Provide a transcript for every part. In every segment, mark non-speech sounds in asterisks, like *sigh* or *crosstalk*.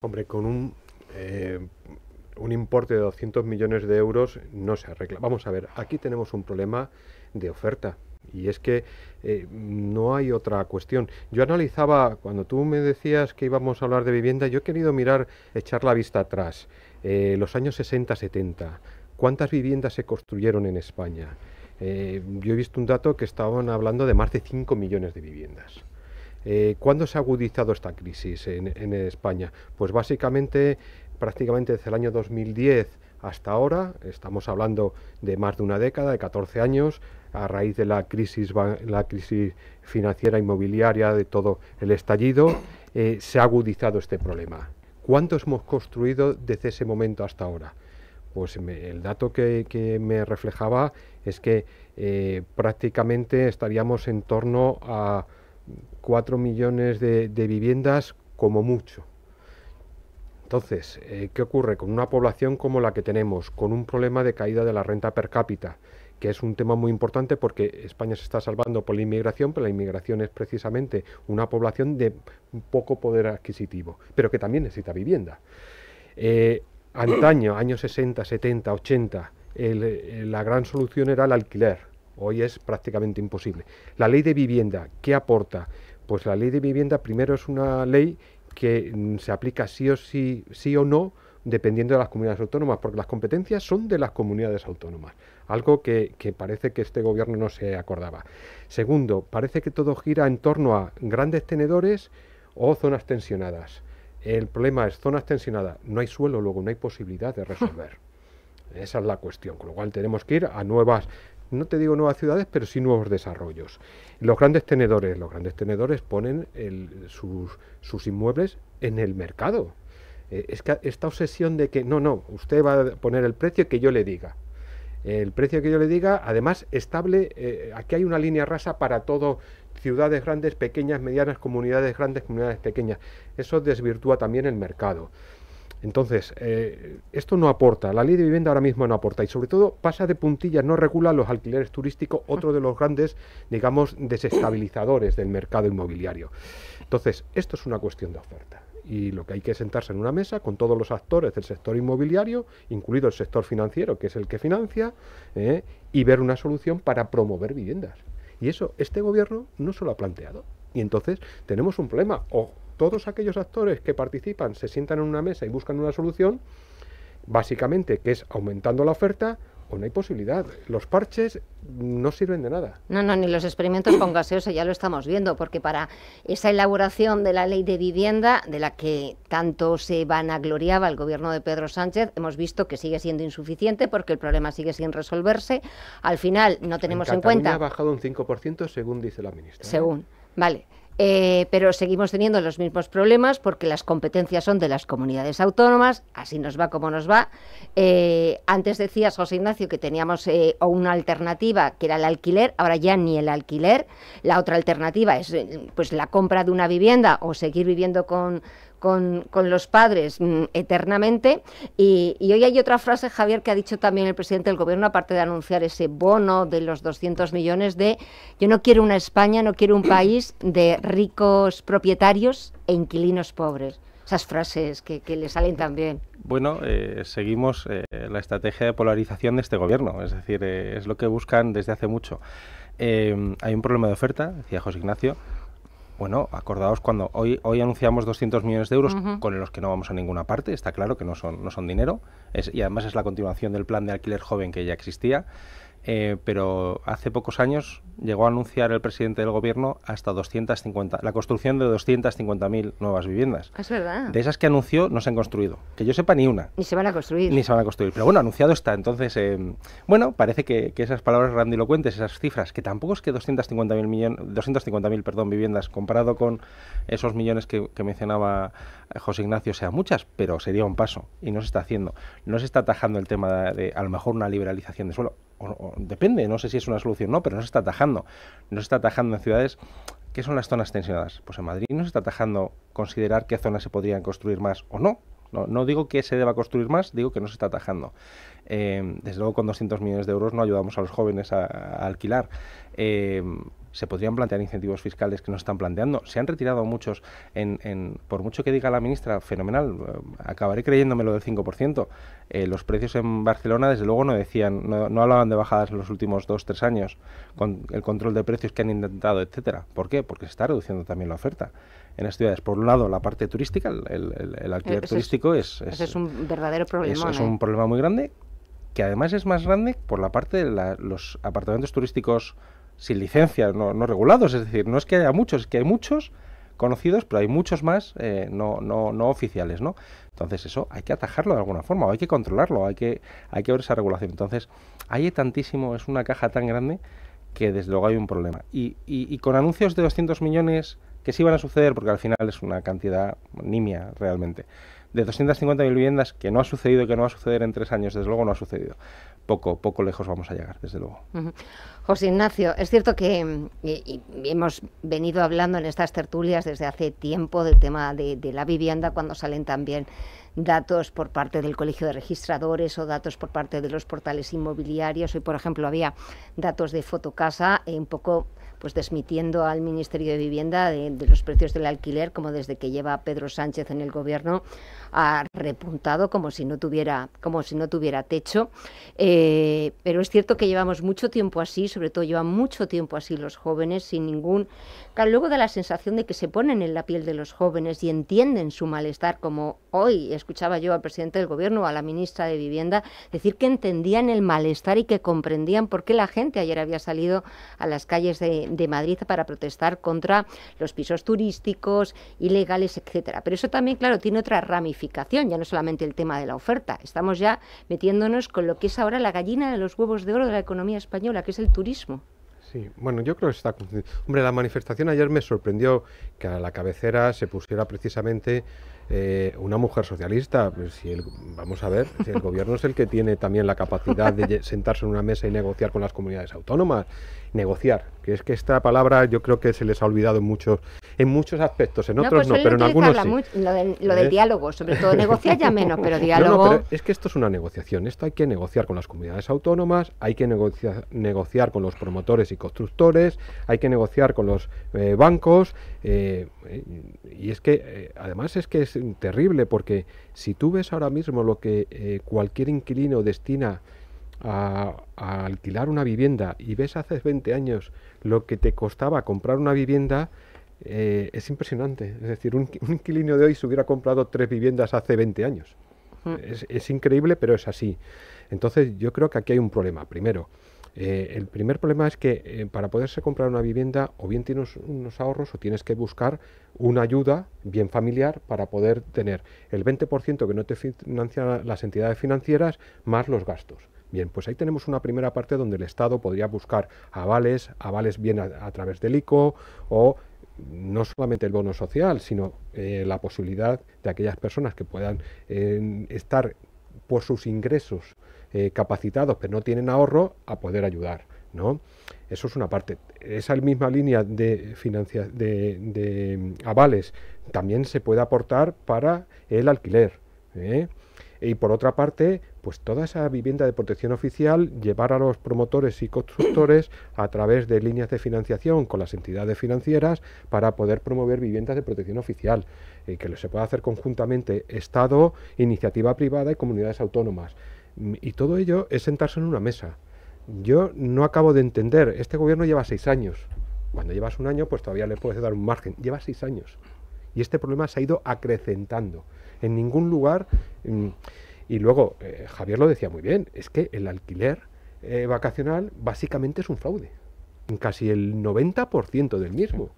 Hombre, con un, eh, un importe de 200 millones de euros no se arregla. Vamos a ver, aquí tenemos un problema de oferta. Y es que eh, no hay otra cuestión. Yo analizaba, cuando tú me decías que íbamos a hablar de vivienda, yo he querido mirar, echar la vista atrás, eh, los años 60-70, cuántas viviendas se construyeron en España. yo he visto un dato que estaban hablando de más de 5 millones de viviendas. Eh, ¿Cuándo se ha agudizado esta crisis en, España? Pues básicamente, prácticamente desde el año 2010 hasta ahora, estamos hablando de más de una década, de 14 años, a raíz de la crisis, la crisis financiera inmobiliaria, de todo el estallido, eh, se ha agudizado este problema. ¿Cuántos hemos construido desde ese momento hasta ahora? Pues el dato que, me reflejaba es que eh, prácticamente estaríamos en torno a 4 millones de, viviendas como mucho. Entonces, eh, ¿qué ocurre con una población como la que tenemos, con un problema de caída de la renta per cápita? que es un tema muy importante porque España se está salvando por la inmigración, pero la inmigración es precisamente una población de poco poder adquisitivo, pero que también necesita vivienda. Eh, antaño, años 60, 70, 80, la gran solución era el alquiler Hoy es prácticamente imposible. La ley de vivienda, ¿qué aporta? Pues la ley de vivienda primero es una ley que mm, se aplica sí o sí, sí o no, dependiendo de las comunidades autónomas, porque las competencias son de las comunidades autónomas, algo que, que, parece que este gobierno no se acordaba. Segundo, parece que todo gira en torno a grandes tenedores o zonas tensionadas. El problema es zonas tensionadas, no hay suelo, luego no hay posibilidad de resolver. *laughs* Esa es la cuestión, con lo cual tenemos que ir a nuevas no te digo nuevas ciudades, pero sí nuevos desarrollos. Los grandes tenedores, los grandes tenedores ponen sus, sus inmuebles en el mercado. Eh, es que esta obsesión de que no, no, usted va a poner el precio que yo le diga. El precio que yo le diga, además, estable, eh, aquí hay una línea rasa para todo, ciudades grandes, pequeñas, medianas, comunidades grandes, comunidades pequeñas. Eso desvirtúa también el mercado. Entonces, eh, esto no aporta, la ley de vivienda ahora mismo no aporta y sobre todo pasa de puntillas, no regula los alquileres turísticos, otro de los grandes, digamos, desestabilizadores del mercado inmobiliario. Entonces, esto es una cuestión de oferta y lo que hay que sentarse en una mesa con todos los actores del sector inmobiliario, incluido el sector financiero, que es el que financia, eh, y ver una solución para promover viviendas. Y eso este gobierno no se lo ha planteado. Y entonces tenemos un problema. O todos aquellos actores que participan se sientan en una mesa y buscan una solución, básicamente que es aumentando la oferta o no hay posibilidad. Los parches no sirven de nada. No, no, ni los experimentos con gaseosa, ya lo estamos viendo, porque para esa elaboración de la ley de vivienda, de la que tanto se vanagloriaba el gobierno de Pedro Sánchez, hemos visto que sigue siendo insuficiente porque el problema sigue sin resolverse. Al final, no tenemos en, en cuenta. ha bajado un 5% según dice la ministra. ¿eh? Según, vale. Eh, pero seguimos teniendo los mismos problemas porque las competencias son de las comunidades autónomas, así nos va como nos va. Eh, antes decías, José Ignacio, que teníamos eh, una alternativa que era el alquiler, ahora ya ni el alquiler. La otra alternativa es pues la compra de una vivienda o seguir viviendo con con, los padres mm, eternamente. Y, hoy hay otra frase, Javier, que ha dicho también el presidente del gobierno, aparte de anunciar ese bono de los 200 millones de yo no quiero una España, no quiero un país de ricos propietarios e inquilinos pobres esas frases que, le salen también. Bueno, eh, seguimos eh, la estrategia de polarización de este gobierno, es decir, eh, es lo que buscan desde hace mucho. hay un problema de oferta, decía José Ignacio, bueno, acordaos cuando hoy, hoy anunciamos 200 millones de euros con los que no vamos a ninguna parte, está claro que no son, no son dinero, y además es la continuación del plan de alquiler joven que ya existía. Eh, pero hace pocos años llegó a anunciar el presidente del gobierno hasta 250, la construcción de 250.000 nuevas viviendas. Ah, es verdad. De esas que anunció no se han construido, que yo sepa ni una. Ni se van a construir. Ni se van a construir, pero bueno, anunciado está. Entonces, eh, bueno, parece que, esas palabras grandilocuentes, esas cifras, que tampoco es que 250.000 millones, 250 perdón, viviendas comparado con esos millones que, mencionaba eh, José Ignacio sean muchas, pero sería un paso y no se está haciendo. No se está atajando el tema de a lo mejor una liberalización de suelo o, depende, no sé si es una solución o no, pero no se está atajando. No se está atajando en ciudades. ¿Qué son las zonas tensionadas? Pues en Madrid no se está atajando considerar qué zonas se podrían construir más o no, no, digo que se deba construir más, digo que no se está atajando. Eh, desde luego con 200 millones de euros no ayudamos a los jóvenes a, alquilar. Eh, se podrían plantear incentivos fiscales que no están planteando. Se han retirado muchos, por mucho que diga la ministra, fenomenal, eh, acabaré creyéndome lo del 5%. los precios en Barcelona, desde luego, no decían, no, hablaban de bajadas en los últimos dos, tres años, con el control de precios que han intentado, etcétera. ¿Por qué? Porque se está reduciendo también la oferta en las ciudades. Por un lado, la parte turística, el, alquiler eh, turístico es, es, es, un verdadero problema. Es, un ¿eh? problema muy grande, que además es más grande por la parte de los apartamentos turísticos sin licencia, no, no, regulados. Es decir, no es que haya muchos, es que hay muchos conocidos, pero hay muchos más eh, no, no, no oficiales, ¿no? Entonces eso hay que atajarlo de alguna forma, o hay que controlarlo, hay que, hay que ver esa regulación. Entonces, hay tantísimo, es una caja tan grande que desde luego hay un problema. Y, y, y con anuncios de 200 millones que sí van a suceder, porque al final es una cantidad nimia realmente. De 250.000 viviendas que no ha sucedido, que no va a suceder en tres años, desde luego no ha sucedido. Poco, poco lejos vamos a llegar, desde luego. José Ignacio, es cierto que hemos venido hablando en estas tertulias desde hace tiempo del tema de, la vivienda, cuando salen también datos por parte del Colegio de Registradores o datos por parte de los portales inmobiliarios. Hoy, por ejemplo, había datos de Fotocasa, eh, un poco pues desmitiendo al Ministerio de Vivienda de, los precios del alquiler, como desde que lleva Pedro Sánchez en el gobierno, ha repuntado como si no tuviera, como si no tuviera techo. Eh, pero es cierto que llevamos mucho tiempo así, sobre todo llevan mucho tiempo así los jóvenes, sin ningún. luego da la sensación de que se ponen en la piel de los jóvenes y entienden su malestar, como hoy escuchaba yo al presidente del gobierno, a la ministra de Vivienda, decir que entendían el malestar y que comprendían por qué la gente ayer había salido a las calles de de Madrid para protestar contra los pisos turísticos, ilegales, etcétera. Pero eso también, claro, tiene otra ramificación, ya no solamente el tema de la oferta. Estamos ya metiéndonos con lo que es ahora la gallina de los huevos de oro de la economía española, que es el turismo. Sí, bueno, yo creo que está. Hombre, la manifestación ayer me sorprendió que a la cabecera se pusiera precisamente eh, una mujer socialista. Pues si vamos a ver, si el gobierno es el que tiene también la capacidad de sentarse en una mesa y negociar con las comunidades autónomas, negociar, es que esta palabra yo creo que se les ha olvidado en muchos, en muchos aspectos, en otros pues no, pero en algunos lo, del, ¿Eh? diálogo, sobre todo negociar ya menos, *laughs* pero diálogo... es que esto es una negociación, esto hay que negociar con las comunidades autónomas, hay que negociar, con los promotores y constructores, hay que negociar con los eh, bancos, eh, y es que además es que es terrible porque si tú ves ahora mismo lo que cualquier inquilino destina a, alquilar una vivienda y ves hace 20 años lo que te costaba comprar una vivienda, eh, es impresionante. Es decir, un, inquilino de hoy se hubiera comprado tres viviendas hace 20 años. es, increíble, pero es así. Entonces, yo creo que aquí hay un problema. Primero, eh, el primer problema es que eh, para poderse comprar una vivienda, o bien tienes unos ahorros o tienes que buscar una ayuda, bien familiar, para poder tener el 20% que no te financian las entidades financieras más los gastos. Bien, pues ahí tenemos una primera parte donde el Estado podría buscar avales, avales bien a, través del ICO o no solamente el bono social, sino eh, la posibilidad de aquellas personas que puedan estar por sus ingresos eh, capacitados, pero no tienen ahorro, a poder ayudar. ¿no? Eso es una parte. Esa misma línea de, financia, de, avales también se puede aportar para el alquiler. ¿eh? Y por otra parte, pues toda esa vivienda de protección oficial, llevar a los promotores y constructores a través de líneas de financiación con las entidades financieras para poder promover viviendas de protección oficial, eh, que se pueda hacer conjuntamente Estado, iniciativa privada y comunidades autónomas. Mm, y todo ello es sentarse en una mesa. Yo no acabo de entender, este gobierno lleva seis años. Cuando llevas un año, pues todavía le puedes dar un margen. Lleva seis años. Y este problema se ha ido acrecentando. En ningún lugar... Mm, y luego, eh, Javier lo decía muy bien, es que el alquiler eh, vacacional básicamente es un fraude, casi el 90% del mismo.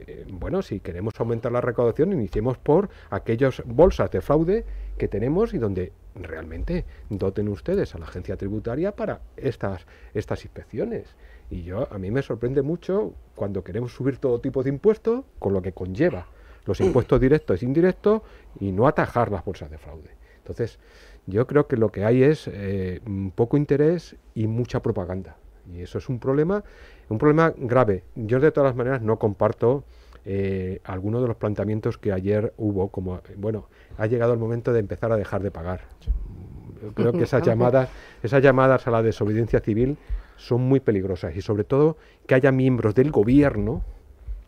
Eh, bueno, si queremos aumentar la recaudación, iniciemos por aquellas bolsas de fraude que tenemos y donde realmente doten ustedes a la agencia tributaria para estas, estas inspecciones. Y yo a mí me sorprende mucho cuando queremos subir todo tipo de impuestos, con lo que conlleva los *clears throat* impuestos directos e indirectos, y no atajar las bolsas de fraude. Entonces, yo creo que lo que hay es eh, poco interés y mucha propaganda. Y eso es un problema, un problema grave. Yo de todas las maneras no comparto eh, algunos de los planteamientos que ayer hubo, como, bueno, ha llegado el momento de empezar a dejar de pagar. Creo que esas *laughs* llamadas, esas llamadas a la desobediencia civil son muy peligrosas y sobre todo que haya miembros del gobierno,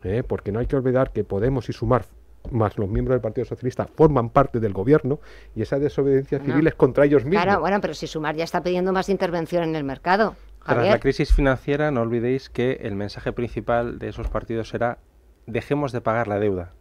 eh, porque no hay que olvidar que Podemos y Sumar más los miembros del Partido Socialista forman parte del gobierno y esa desobediencia civil es contra ellos mismos. Claro, bueno, pero si Sumar ya está pidiendo más intervención en el mercado. Tras la crisis financiera, no olvidéis que el mensaje principal de esos partidos será dejemos de pagar la deuda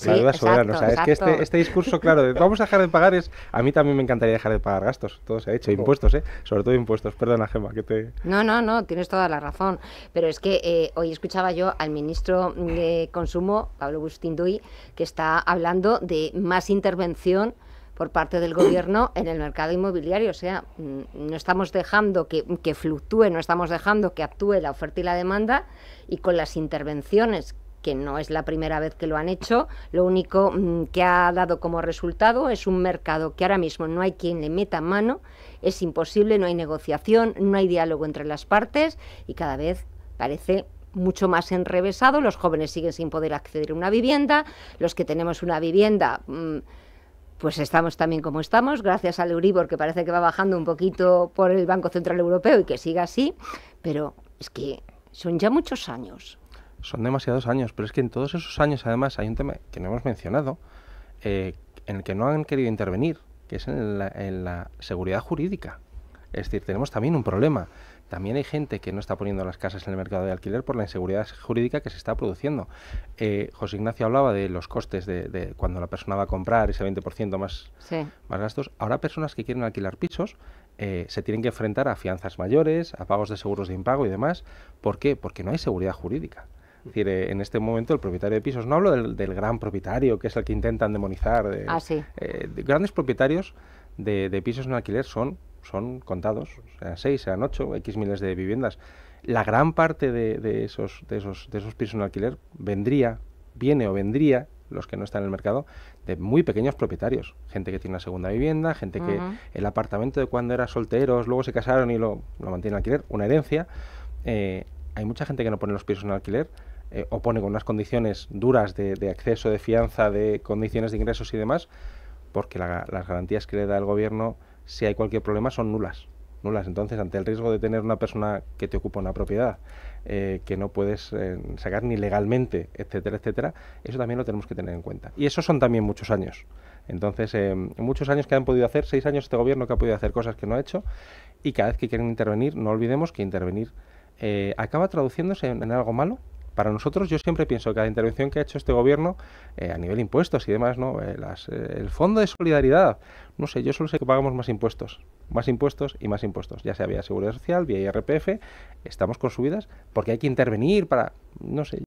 sí, soberano. sea, es que este, este, discurso, claro, de vamos a dejar de pagar es. A mí también me encantaría dejar de pagar gastos. Todo se ha hecho. Impuestos, ¿eh? Sobre todo impuestos. Perdona, Gema, que te. No, no, no, tienes toda la razón. Pero es que eh, hoy escuchaba yo al ministro de Consumo, Pablo Duy, que está hablando de más intervención por parte del gobierno en el mercado inmobiliario. O sea, mm, no estamos dejando que, que, fluctúe, no estamos dejando que actúe la oferta y la demanda y con las intervenciones que no es la primera vez que lo han hecho, lo único mm, que ha dado como resultado es un mercado que ahora mismo no hay quien le meta mano, es imposible, no hay negociación, no hay diálogo entre las partes y cada vez parece mucho más enrevesado, los jóvenes siguen sin poder acceder a una vivienda, los que tenemos una vivienda... Mm, pues estamos también como estamos, gracias al Euribor que parece que va bajando un poquito por el Banco Central Europeo y que siga así, pero es que son ya muchos años son demasiados años, pero es que en todos esos años además hay un tema que no hemos mencionado, eh, en el que no han querido intervenir, que es en la, seguridad jurídica. Es decir, tenemos también un problema. También hay gente que no está poniendo las casas en el mercado de alquiler por la inseguridad jurídica que se está produciendo. Eh, José Ignacio hablaba de los costes de, cuando la persona va a comprar ese 20% más, más gastos. Ahora personas que quieren alquilar pisos eh, se tienen que enfrentar a fianzas mayores, a pagos de seguros de impago y demás. ¿Por qué? Porque no hay seguridad jurídica. Es decir, eh, en este momento el propietario de pisos, no hablo del, gran propietario, que es el que intentan demonizar, ah, eh, grandes propietarios de, pisos en alquiler son, son contados, sean seis, sean ocho, X miles de viviendas. La gran parte de, esos, de, esos, pisos en alquiler vendría, viene o vendría los que no están en el mercado, de muy pequeños propietarios. Gente que tiene una segunda vivienda, gente que el apartamento de cuando era solteros, luego se casaron y lo, lo mantienen alquiler, una herencia. Eh, hay mucha gente que no pone los pisos en alquiler eh, opone con unas condiciones duras de, acceso, de fianza, de condiciones de ingresos y demás, porque las garantías que le da el gobierno, si hay cualquier problema, son nulas. Nulas. Entonces, ante el riesgo de tener una persona que te ocupa una propiedad, eh, que no puedes eh, sacar ni legalmente, etcétera, etcétera, eso también lo tenemos que tener en cuenta. Y eso son también muchos años. Entonces, muchos años que han podido hacer, seis años este gobierno que ha podido hacer cosas que no ha hecho, y cada vez que quieren intervenir, no olvidemos que intervenir acaba traduciéndose en algo malo, para nosotros yo siempre pienso que la intervención que ha hecho este gobierno eh, a nivel impuestos y demás, ¿no? Eh, las, eh, el fondo de solidaridad, no sé, yo solo sé que pagamos más impuestos, más impuestos y más impuestos, ya sea vía seguridad social, vía IRPF, estamos con subidas porque hay que intervenir para, no sé,